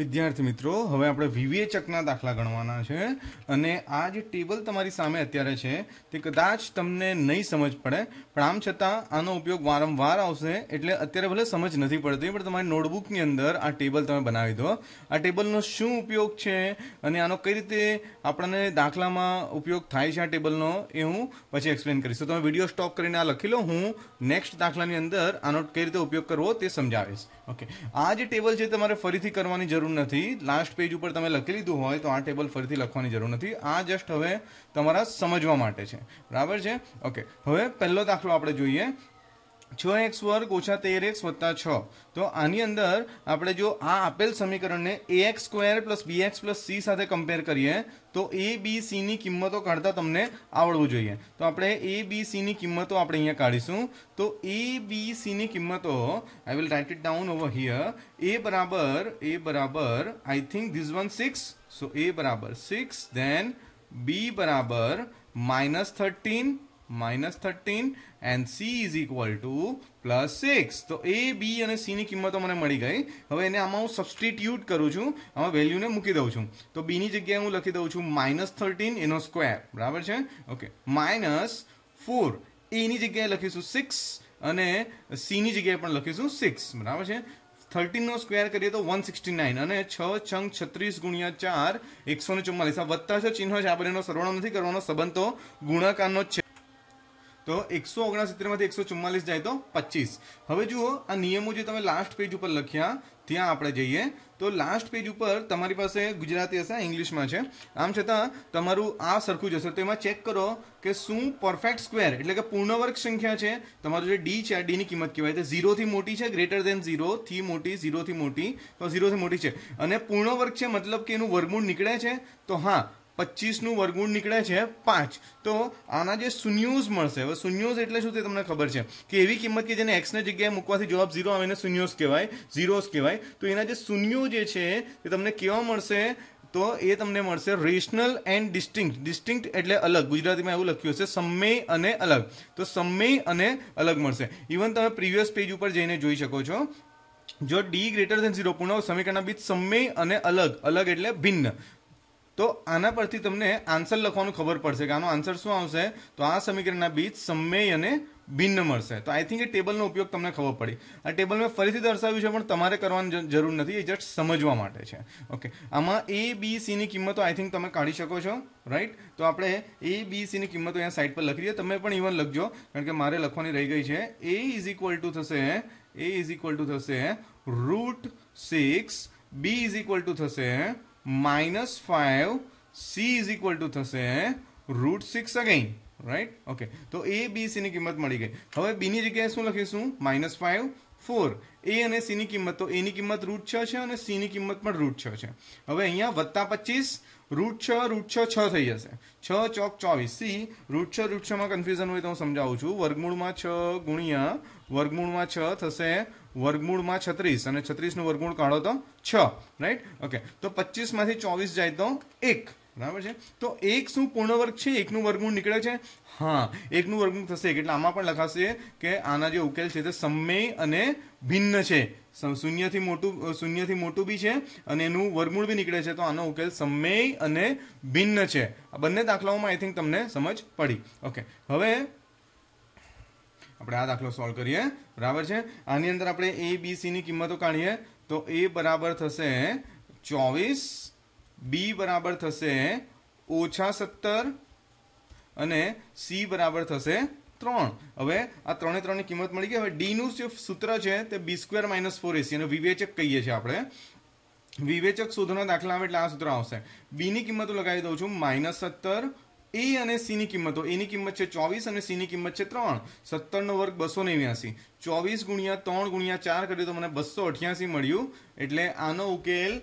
વિદ્યાર્થી મિત્રો હવે આપણે વિવેચકના દાખલા ગણવાના છે અને આ જે ટેબલ તમારી સામે અત્યારે છે તે કદાચ તમને નહીં સમજ પડે પણ આમ છતાં આનો ઉપયોગ વારંવાર આવશે એટલે અત્યારે ભલે સમજ નથી પડતી પણ તમારી નોટબુકની અંદર આ ટેબલ તમે બનાવી દો આ ટેબલનો શું ઉપયોગ છે અને આનો કઈ રીતે આપણને દાખલામાં ઉપયોગ થાય છે આ ટેબલનો એ હું પછી એક્સપ્લેન કરીશ તો તમે વિડીયો સ્ટોપ કરીને આ લખી લો હું નેક્સ્ટ દાખલાની અંદર આનો કઈ રીતે ઉપયોગ કરવો તે સમજાવીશ ઓકે આ જે ટેબલ છે તમારે ફરીથી કરવાની જરૂર જરૂર નથી લાસ્ટ પેજ ઉપર તમે લખી લીધું હોય તો આ ટેબલ ફરીથી લખવાની જરૂર નથી આ જસ્ટ હવે તમારા સમજવા માટે છે બરાબર છે ઓકે હવે પહેલો દાખલો આપણે જોઈએ છ એક્સ વર્ગ ઓછા તેર એક્સ વત્તા છ તો આની અંદર આપણે જો આ આપેલ સમીકરણને a x square plus b x plus c સાથે કમ્પેર કરીએ તો એ બી સીની કિંમતો કાઢતા તમને આવડવું જોઈએ તો આપણે એ બી સીની કિંમતો આપણે અહીંયા કાઢીશું તો એ બી સીની કિંમતો I will write it down over here a બરાબર એ બરાબર I think these one six so a બરાબર સિક્સ ધેન બી બરાબર minus thirteen minus thirteen and c is equal to plus six તો a બી અને સીની કિંમતો મને મળી ગઈ હવે એને આમાં હું સબસ્ટિટ્યૂટ કરું છું આમાં વેલ્યુને મૂકી દઉં છું તો બીની જગ્યાએ હું લખી દઉં છું માઇનસ થર્ટીન એનો સ્ક્વેર બરાબર છે ઓકે માઇનસ ફોર એની જગ્યાએ લખીશું સિક્સ અને સીની જગ્યાએ પણ લખીશું સિક્સ બરાબર છે થર્ટીનનો સ્ક્વેર કરીએ તો વન સિક્સટી નાઇન અને છ છંગ છત્રીસ ગુણ્યા ચાર એકસો ને ચુમ્માલીસ આ વત્તા છે ચિહ્ન છે આપણે એનો સરવાળો નથી કરવાનો સંબંધ તો ગુણાકારનો છે તો એકસો ઓગણસિત્તેરમાંથી એકસો ચુમ્માલીસ જાય તો પચીસ હવે જુઓ આ નિયમો જે તમે લાસ્ટ પેજ ઉપર લખ્યા ત્યાં આપણે જઈએ તો લાસ્ટ પેજ ઉપર તમારી પાસે ગુજરાતી હશે ઇંગ્લિશમાં છે આમ છતાં તમારું આ સરખું જશે તો એમાં ચેક કરો કે શું પરફેક્ટ સ્ક્વેર એટલે કે પૂર્ણવર્ગ સંખ્યા છે તમારું જે ડી છે આ ડીની કિંમત કહેવાય તે ઝીરોથી મોટી છે ગ્રેટર દેન ઝીરોથી મોટી ઝીરોથી મોટી તો ઝીરોથી મોટી છે અને પૂર્ણવર્ગ છે મતલબ કે એનું વર્ગમૂળ નીકળે છે તો હા પચીસનું વર્ગમૂળ નીકળે છે પાંચ તો આના જે શૂન્યોઝ મળશે હવે શૂન્યોઝ એટલે શું તે તમને ખબર છે કે એવી કિંમત કે જેને એક્સને જગ્યાએ મૂકવાથી જવાબ ઝીરો આવે એને શૂન્યોઝ કહેવાય ઝીરોઝ કહેવાય તો એના જે શૂન્યો જે છે એ તમને કેવા મળશે તો એ તમને મળશે રેશનલ એન્ડ ડિસ્ટિંક્ટ ડિસ્ટિંક્ટ એટલે અલગ ગુજરાતીમાં એવું લખ્યું હશે સમય અને અલગ તો સમય અને અલગ મળશે ઇવન તમે પ્રીવિયસ પેજ ઉપર જઈને જોઈ શકો છો જો ડી ગ્રેટર દેન ઝીરો પૂર્ણ સમીકરણના બીજ સમય અને અલગ અલગ એટલે ભિન્ન તો આના પરથી તમને આન્સર લખવાનું ખબર પડશે કે આનો આન્સર શું આવશે તો આ સમીકરણના બીજ સમય અને ભિન્ન મળશે તો આઈ થિંક એ ટેબલનો ઉપયોગ તમને ખબર પડી આ ટેબલ મેં ફરીથી દર્શાવ્યું છે પણ તમારે કરવાની જરૂર નથી એ જસ્ટ સમજવા માટે છે ઓકે આમાં એ બી સીની કિંમતો આઈ થિંક તમે કાઢી શકો છો રાઈટ તો આપણે એ બી સીની કિંમતો અહીંયા સાઈડ પર લખી દઈએ તમે પણ ઇવન લખજો કારણ કે મારે લખવાની રહી ગઈ છે એ ઇઝ ઇક્વલ ટુ થશે એ ઇઝ ઇક્વલ ટુ થશે root six b is equal to થશે minus five c is equal to થશે root six again right okay તો એ બી સીની કિંમત મળી ગઈ હવે બીની જગ્યાએ શું લખીશું માઇનસ ફાઇવ ફોર એ અને સીની કિંમત તો એની કિંમત રૂટ છ છે અને સીની કિંમત પણ રૂટ છ છે હવે અહીંયા વત્તા પચીસ રૂટ છ રૂટ છ છ થઈ જશે છ ચોક ચોવીસ સી રૂટ છ રૂટ છમાં કન્ફ્યુઝન હોય તો હું સમજાવું છું વર્ગમૂળમાં છ ગુણ્યા વર્ગમૂળમાં છ થશે વર્ગમૂળમાં છત્રીસ અને છત્રીસનું વર્ગમૂળ કાઢો તો છ રાઈટ ઓકે તો પચીસમાંથી ચોવીસ જાય તો એક બરાબર છે તો એક શું પૂર્ણવર્ગ છે એકનું વર્ગમૂળ નીકળે છે હા એકનું વર્ગમૂળ થશે એટલે આમાં પણ લખાશે કે આના જે ઉકેલ છે તે સમય અને ભિન્ન છે શૂન્યથી મોટું શૂન્યથી મોટું બી છે અને એનું વર્ગમૂળ બી નીકળે છે તો આનો ઉકેલ સમય અને ભિન્ન છે આ બંને દાખલાઓમાં આઈ થિંક તમને સમજ પડી ઓકે હવે આપણે આ દાખલો સોલ્વ કરીએ બરાબર છે આની અંદર આપણે એ બી કિંમતો કાઢીએ તો એ બરાબર થશે ચોવીસ બી બરાબર થશે ઓછા સત્તર અને સી બરાબર થશે ત્રણ હવે આ ત્રણે ત્રણની કિંમત મળી ગઈ હવે ડીનું જે સૂત્ર છે તે b square minus four a c અને વિવેચક કહીએ છીએ આપણે વિવેચક શોધનો દાખલા આવે એટલે આ સૂત્ર આવશે બીની કિંમત લગાવી દઉં છું માઇનસ સત્તર એ અને સીની કિંમતો એની e કિંમત છે ચોવીસ અને સીની કિંમત છે ત્રણ સત્તરનો વર્ગ બસો નેવ્યાસી ચોવીસ ગુણ્યા ત્રણ ગુણ્યા ચાર કર્યું તો મને બસો અઠ્યાસી મળ્યું એટલે આનો ઉકેલ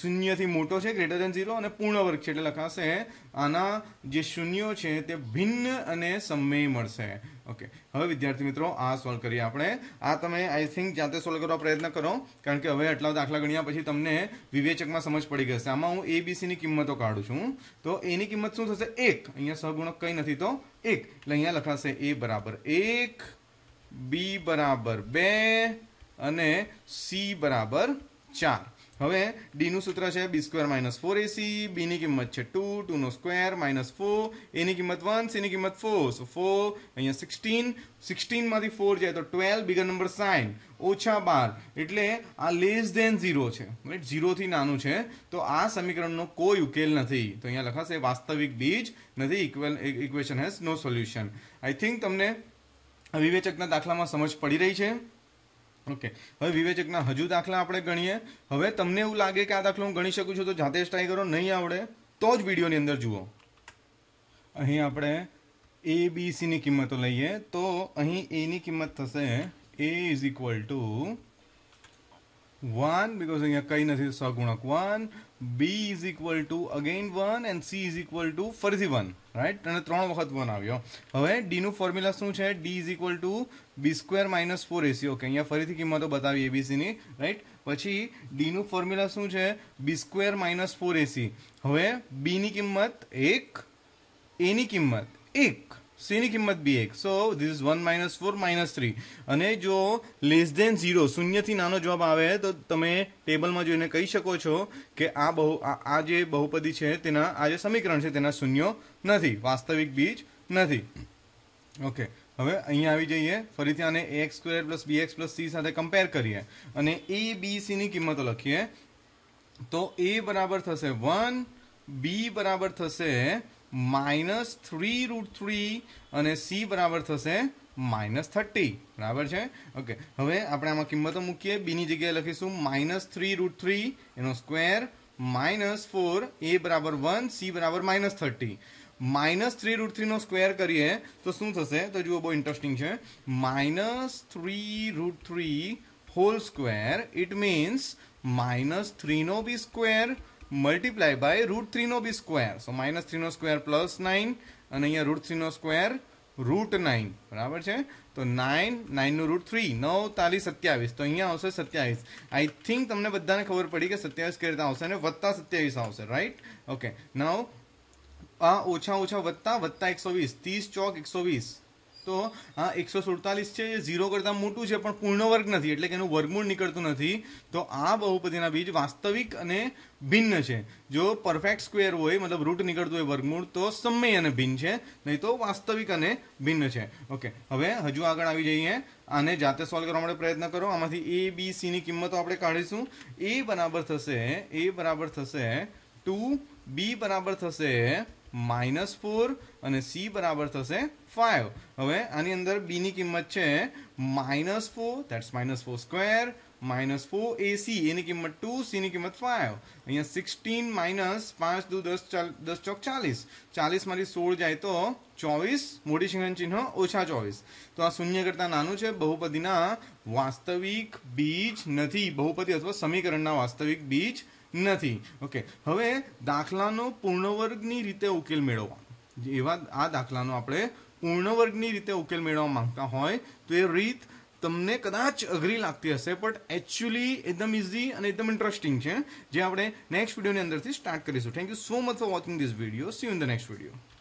શૂન્યથી મોટો છે ગ્રેટર દેન ઝીરો અને પૂર્ણ વર્ગ છે એટલે લખાશે આના જે શૂન્યો છે તે ભિન્ન અને સમય મળશે ઓકે હવે વિદ્યાર્થી મિત્રો આ સોલ્વ કરીએ આપણે આ તમે આઈ થિંક જાતે સોલ્વ કરવા પ્રયત્ન કરો કારણ કે હવે આટલા દાખલા ગણ્યા પછી તમને વિવેચકમાં સમજ પડી ગઈ આમાં હું એબીસીની કિંમતો કાઢું છું તો એની કિંમત શું થશે એક અહીંયા સહગુણક કંઈ નથી તો એક એટલે અહીંયા લખાશે એ બરાબર એક બી બરાબર બે અને સી બરાબર ચાર હવે ડીનું સૂત્ર છે b square minus four a c બીની કિંમત છે ટુ ટુનો સ્ક્વેર માઇનસ ફોર એની કિંમત વન સીની કિંમત ફોર સો ફોર અહીંયા સિક્સટીન સિક્સટીનમાંથી ફોર જાય તો ટ્વેલ્વ બીગર નંબર સાઇન ઓછા બાર એટલે આ લેસ દેન ઝીરો છે રાઈટ ઝીરોથી નાનું છે તો આ સમીકરણનો કોઈ ઉકેલ નથી તો અહીંયા લખાશે વાસ્તવિક બીજ નથી equal equation has no solution I think તમને વિવેચકના દાખલામાં સમજ પડી રહી છે ઓકે હવે વિવેચકના હજુ દાખલા આપણે ગણીએ હવે તમને એવું લાગે કે આ દાખલો હું ગણી શકું છું તો જાતે જ ટ્રાય કરો નહીં આવડે તો જ વિડીયોની અંદર જુઓ અહીં આપણે એ બી સીની કિંમતો લઈએ તો અહીં એની કિંમત થશે a is equal to 1 because અહીંયા કંઈ નથી સહગુણક 1 b is equal to again 1 and c is equal to ફરીથી 1 રાઈટ અને ત્રણ વખત 1 આવ્યો હવે d નું ફોર્મ્યુલા શું છે d is equal to b square minus 4ac okay અહીંયા ફરીથી કિંમતો બતાવી abc ની રાઈટ પછી d નું ફોર્મ્યુલા શું છે b square minus 4ac હવે b ની કિંમત 1 a ની કિંમત 1 સીની કિંમત બી એક so this is one minus four minus three અને જો લેસ દેન ઝીરો શૂન્યથી નાનો જવાબ આવે તો તમે ટેબલમાં જોઈને કહી શકો છો કે આ બહુ આ જે બહુપદી છે તેના આ જે સમીકરણ છે તેના શૂન્યો નથી વાસ્તવિક બીજ નથી ઓકે હવે અહીંયા આવી જઈએ ફરીથી આને x square plus b x plus c સાથે કમ્પેર કરીએ અને એ બી સીની કિંમતો લખીએ તો એ બરાબર થશે વન બી બરાબર થશે માઇનસ થ્રી રૂટ થ્રી અને સી બરાબર થશે માઇનસ થર્ટી બરાબર છે ઓકે હવે આપણે આમાં કિંમતો મૂકીએ બીની જગ્યાએ લખીશું માઇનસ થ્રી રૂટ થ્રી એનો સ્ક્વેર માઇનસ ફોર એ બરાબર વન સી બરાબર minus thirty minus three root થ્રીનો સ્ક્વેર કરીએ તો શું થશે તો જુઓ બહુ ઇન્ટરેસ્ટિંગ છે minus three root three whole square it means minus થ્રીનો b square multiply by root થ્રીનો બી સ્ક્વેર સો માઇનસ થ્રીનો સ્ક્વેર પ્લસ નાઇન અને અહીંયા રૂટ થ્રીનો સ્ક્વેર રૂટ નાઇન બરાબર છે તો નાઇન નાઇનનું રૂટ થ્રી નવ તાલી સત્યાવીસ તો અહીંયા આવશે સત્યાવીસ આઈ થિંક તમને બધાને ખબર પડી કે સત્યાવીસ કેવી રીતે આવશે અને વત્તા સત્યાવીસ આવશે રાઈટ ઓકે નવ આ ઓછા ઓછા વત્તા વત્તા એકસો વીસ ત્રીસ ચોક એકસો વીસ તો આ એકસો સુડતાલીસ છે એ ઝીરો કરતાં મોટું છે પણ પૂર્ણ વર્ગ નથી એટલે કે એનું વર્ગમૂળ નીકળતું નથી તો આ બહુપતિના બીજ વાસ્તવિક અને ભિન્ન છે જો પરફેક્ટ સ્ક્વેર હોય મતલબ રૂટ નીકળતું હોય વર્ગમૂળ તો સમય અને ભિન્ન છે નહીં તો વાસ્તવિક અને ભિન્ન છે ઓકે હવે હજુ આગળ આવી જઈએ આને જાતે સોલ્વ કરવા માટે પ્રયત્ન કરો આમાંથી એ બી સીની કિંમતો આપણે કાઢીશું એ બરાબર થશે એ બરાબર થશે ટુ બી બરાબર થશે માઇનસ ફોર અને સી બરાબર થશે ફાઇવ હવે આની અંદર બીની કિંમત છે minus four that's minus four square minus four a c એની કિંમત ટુ સીની કિંમત ફાઇવ અહીંયા સિક્સટીન માઇનસ પાંચ દુ દસ દસ ચોક ચાલીસ ચાલીસમાંથી સોળ જાય તો ચોવીસ મોટી શિંગન ચિહ્ન ઓછા ચોવીસ તો આ શૂન્ય કરતાં નાનું છે બહુપતિના વાસ્તવિક બીજ નથી બહુપતિ અથવા સમીકરણના વાસ્તવિક બીજ નથી ઓકે હવે દાખલાનો પૂર્ણવર્ગની રીતે ઉકેલ મેળવવાનો એવા આ દાખલાનો આપણે પૂર્ણવર્ગની રીતે ઉકેલ મેળવવા માંગતા હોય તો એ રીત તમને કદાચ અઘરી લાગતી હશે બટ એકચ્યુઅલી એકદમ ઇઝી અને એકદમ ઇન્ટરેસ્ટિંગ છે જે આપણે નેક્સ્ટ વિડીયોની અંદરથી સ્ટાર્ટ કરીશું thank you so much for watching this video see in the next video